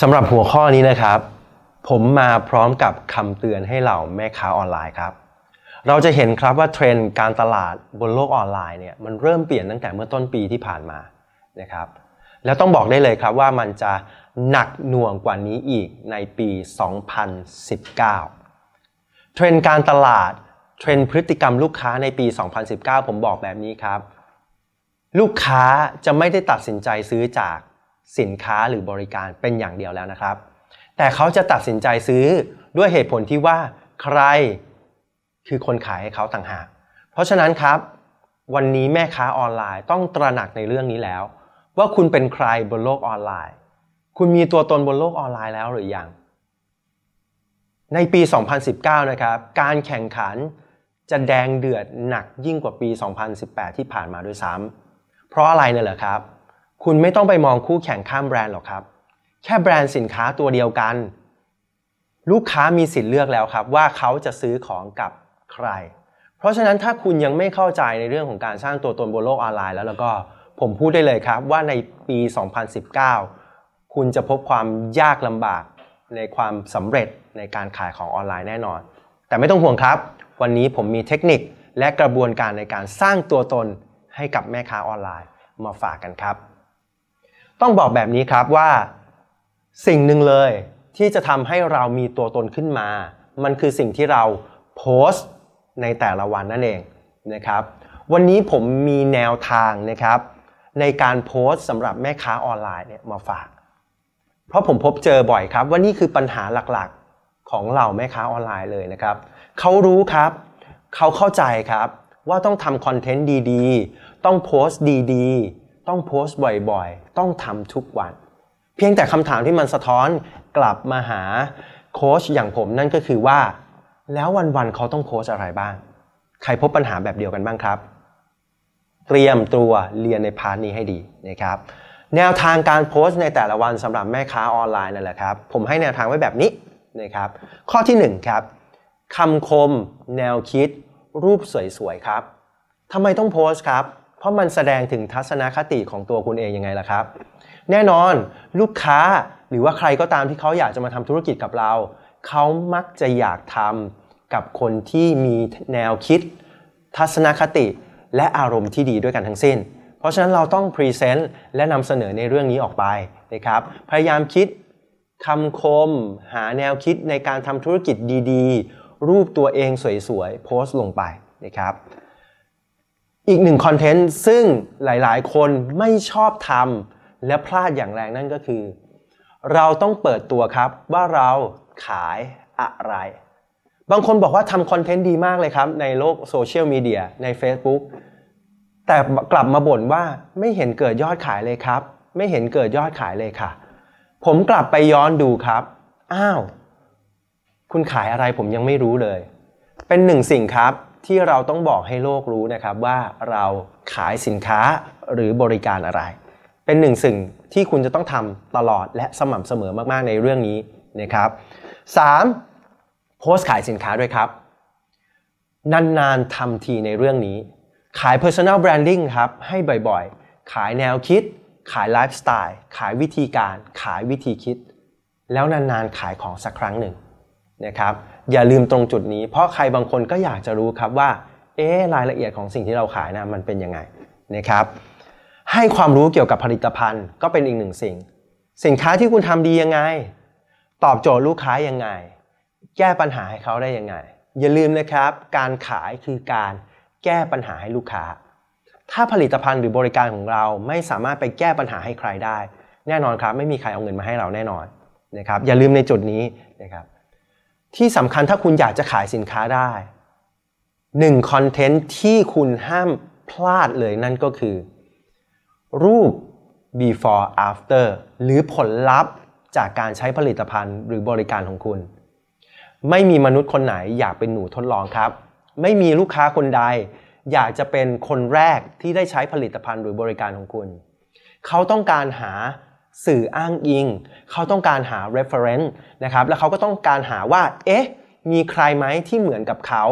สำหรับหัวข้อนี้นะครับ ผมมาพร้อมกับคำเตือนให้เหล่าแม่ค้าออนไลน์ครับเราจะเห็นครับว่าเทรนด์การตลาดบนโลกออนไลน์เนี่ยมันเริ่มเปลี่ยนตั้งแต่เมื่อต้นปีที่ผ่านมานะครับแล้วต้องบอกได้เลยครับว่ามันจะหนักหน่วงกว่านี้อีกในปี 2019 เทรนด์การตลาดเทรนด์พฤติกรรมลูกค้าในปี 2019 ผมบอกแบบนี้ครับ ลูกค้าจะไม่ได้ตัดสินใจซื้อจากสินค้าหรือบริการเป็นอย่างเดียวแล้วนะครับ แต่เขาจะตัดสินใจซื้อด้วยเหตุผลที่ว่าใครคือคนขายให้เขาต่างหากเพราะฉะนั้นครับวันนี้แม่ค้าออนไลน์ต้องตระหนักในเรื่องนี้แล้ว ว่าคุณเป็นใครบนโลกออนไลน์ คุณมีตัวตนบนโลกออนไลน์แล้วหรือยังในปี 2019 นะครับ การแข่งขัน จะแดงเดือดหนักยิ่งกว่าปี 2018 ที่ผ่านมาด้วยซ้ำเพราะอะไรเนี่ยเหรอครับคุณไม่ต้องไปมองคู่แข่งข้ามแบรนด์หรอกครับ แค่แบรนด์สินค้าตัวเดียวกัน ลูกค้ามีสิทธิ์เลือกแล้วครับ ว่าเขาจะซื้อของกับใคร เพราะฉะนั้นถ้าคุณยังไม่เข้าใจในเรื่องของการสร้างตัวตนบนโลกออนไลน์ แล้วแล้วก็ผมพูดได้เลยครับว่าในปี 2019 คุณจะพบความยากลำบากในความสำเร็จในการขายของออนไลน์แน่นอน แต่ไม่ต้องห่วงครับ วันนี้ผมมีเทคนิคและกระบวนการในการสร้างตัวตนให้กับแม่ค้าออนไลน์มาฝากกันครับต้องบอกแบบนี้ครับว่าสิ่งหนึ่งเลยที่จะทำให้เรามีตัวตนขึ้นมา มันคือสิ่งที่เราโพสต์ในแต่ละวันนั่นเองนะครับ วันนี้ผมมีแนวทางนะครับ ในการโพสต์สำหรับแม่ค้าออนไลน์เนี่ยมาฝาก เพราะผมพบเจอบ่อยครับว่านี่คือปัญหาหลักๆของเราแม่ค้าออนไลน์เลยนะครับเขารู้ครับเขาเข้าใจครับว่าต้องทำคอนเทนต์ดีๆต้องโพสต์ดีๆต้องโพสต์บ่อยๆ ต้องทำทุกวัน เพียงแต่คำถามที่มันสะท้อนกลับมาหาโค้ชอย่างผมนั่นก็คือว่า แล้ววันๆเขาต้องโพสอะไรบ้าง ใครพบปัญหาแบบเดียวกันบ้างครับ เตรียมตัวเรียนในพาร์ทนี้ให้ดีนะครับ แนวทางการโพสต์ในแต่ละวันสำหรับแม่ค้าออนไลน์นั่นแหละครับ ผมให้แนวทางไว้แบบนี้นะครับ ข้อที่ 1 ครับคำคมแนวคิด รูปสวยๆครับทำไมต้องโพสต์ครับเพราะมันแสดงถึงทัศนคติของตัวคุณเองยังไงล่ะครับ แน่นอนลูกค้าหรือว่าใครก็ตามที่เขาอยากจะมาทำธุรกิจกับเรา เขามักจะอยากทำกับคนที่มีแนวคิด ทัศนคติและอารมณ์ที่ดีด้วยกันทั้งสิ้น เพราะฉะนั้นเราต้องพรีเซนต์และนำเสนอในเรื่องนี้ออกไปนะครับ พยายามคิดคำคมหาแนวคิดในการทำธุรกิจดีๆ รูปตัวเองสวยๆโพสต์ลงไปนะครับอีกหนึ่งคอนเทนต์ซึ่งหลายๆ คนไม่ชอบทำและพลาดอย่างแรงนั่นก็คือ เราต้องเปิดตัวครับว่าเราขายอะไร บางคนบอกว่าทำคอนเทนต์ดีมากเลยครับ ในโลกโซเชียลมีเดียใน Facebook แต่กลับมาบ่นว่าไม่เห็นเกิดยอดขายเลยครับ ไม่เห็นเกิดยอดขายเลยค่ะ ผมกลับไปย้อนดูครับ อ้าว คุณขายอะไรผมยังไม่รู้เลย เป็นหนึ่งสิ่งครับที่เราต้องบอกให้โลกรู้นะครับว่าเราขายสินค้าหรือบริการอะไร เป็นหนึ่งสิ่งที่คุณจะต้องทำตลอดและสม่ำเสมอมากๆในเรื่องนี้นะครับ 3. โพสต์ขายสินค้าด้วยครับนานๆทำทีในเรื่องนี้ ขาย personal branding ครับให้บ่อยๆ ขายแนวคิด ขายไลฟ์สไตล์ขายวิธีการ ขายวิธีคิด แล้วนานๆ ขายของสักครั้งหนึ่งนะครับอย่าลืมตรงจุดนี้เพราะใครบางคนก็อยากจะรู้ครับว่า เอ๊รายละเอียดของสิ่งที่เราขายนะมันเป็นยังไงนะครับ ให้ความรู้เกี่ยวกับผลิตภัณฑ์ก็เป็นอีกหนึ่งสิ่ง สินค้าที่คุณทำดียังไง ตอบโจทย์ลูกค้ายังไง แก้ปัญหาให้เขาได้ยังไงอย่าลืมนะครับ การขายคือการแก้ปัญหาให้ลูกค้า ถ้าผลิตภัณฑ์หรือบริการของเราไม่สามารถไปแก้ปัญหาให้ใครได้ แน่นอนครับไม่มีใครเอาเงินมาให้เราแน่นอนนะครับ อย่าลืมในจุดนี้นะครับที่สำคัญถ้าคุณอยากจะขายสินค้าได้หนึ่งคอนเทนต์ที่คุณห้ามพลาดเลยนั่นก็คือ รูป before after หรือผลลัพธ์จากการใช้ผลิตภัณฑ์หรือบริการของคุณ ไม่มีมนุษย์คนไหนอยากเป็นหนูทดลองครับ ไม่มีลูกค้าคนใด อยากจะเป็นคนแรกที่ได้ใช้ผลิตภัณฑ์หรือบริการของคุณ เขาต้องการหาสื่ออ้างอิง เขาต้องการหา reference นะครับแล้วเขาก็ต้องการหาว่า เอ๊ะ มีใครไหมที่เหมือนกับเขา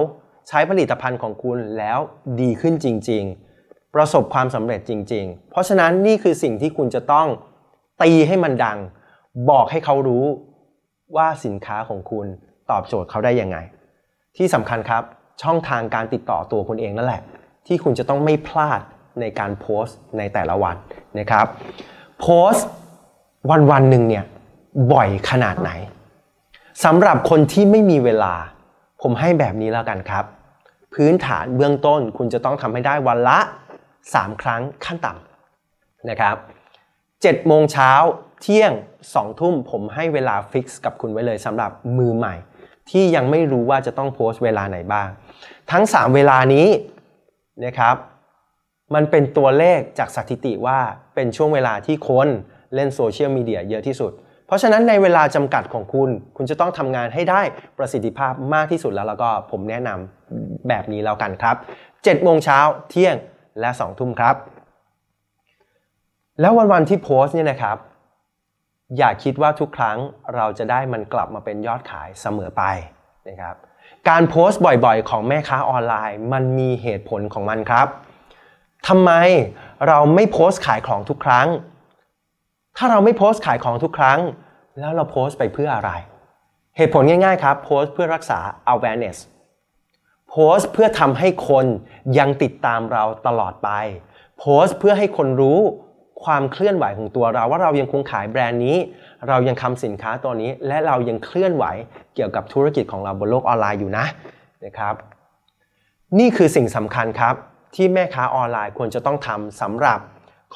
ใช้ผลิตภัณฑ์ของคุณแล้วดีขึ้นจริงๆ ประสบความสำเร็จจริงๆ เพราะฉะนั้นนี่คือสิ่งที่คุณจะต้องตีให้มันดัง บอกให้เขารู้ว่าสินค้าของคุณตอบโจทย์เขาได้ยังไง ที่สำคัญครับช่องทางการติดต่อตัวคุณเองนั่นแหละ ที่คุณจะต้องไม่พลาดในการโพสต์ในแต่ละวันนะครับโพสต์วันวันหนึ่งเนี่ยบ่อยขนาดไหนสำหรับคนที่ไม่มีเวลา ผมให้แบบนี้แล้วกันครับ พื้นฐานเบื้องต้น คุณจะต้องทำให้ได้วันละ 3 ครั้งขั้นต่ำนะครับ7โมงเช้าเที่ยง2ทุ่มผมให้เวลาฟิกซ์กับคุณไว้เลยสำหรับมือใหม่ ที่ยังไม่รู้ว่าจะต้องโพสต์เวลาไหนบ้าง ทั้ง 3 เวลานี้นะครับมันเป็นตัวเลขจากสถิติว่าเป็นช่วงเวลาที่คนเล่นโซเชียลมีเดียเยอะที่สุด เพราะฉะนั้นในเวลาจำกัดของคุณ คุณจะต้องทำงานให้ได้ประสิทธิภาพมากที่สุดแล้วแล้วก็ผมแนะนำแบบนี้แล้วกันครับ7โมงเช้าเที่ยงและ 2 ทุ่มครับ แล้ววันๆที่โพสเนี่ยนะครับ อย่าคิดว่าทุกครั้งเราจะได้มันกลับมาเป็นยอดขายเสมอไปนะครับ การโพสต์บ่อยๆ ของแม่ค้าออนไลน์มันมีเหตุผลของมันครับทำไมเราไม่โพสต์ขายของทุกครั้งถ้าเราไม่โพสต์ขายของทุกครั้ง แล้วเราโพสต์ไปเพื่ออะไร เหตุผลง่ายๆครับโพสต์เพื่อรักษา awareness โพสต์เพื่อทำให้คนยังติดตามเราตลอดไป โพสต์เพื่อให้คนรู้ความเคลื่อนไหวของตัวเราว่าเรายังคงขายแบรนด์นี้ เรายังทำสินค้าตัวนี้ และเรายังเคลื่อนไหวเกี่ยวกับธุรกิจของเราบนโลกออนไลน์อยู่นะนะครับ นี่คือสิ่งสำคัญครับ ที่แม่ค้าออนไลน์ควรจะต้องทำสำหรับ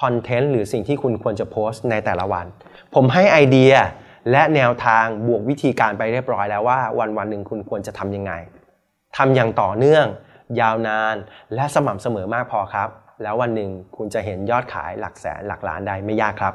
คอนเทนต์หรือสิ่งที่คุณควรจะโพสต์ในแต่ละวัน ผมให้ไอเดียและแนวทางบวกวิธีการไปเรียบร้อยแล้วว่าวันวันหนึ่งคุณควรจะทำยังไงทำอย่างต่อเนื่อง ยาวนานและสม่ำเสมอมากพอครับ แล้ววันหนึ่งคุณจะเห็นยอดขายหลักแสนหลักล้านได้ไม่ยากครับ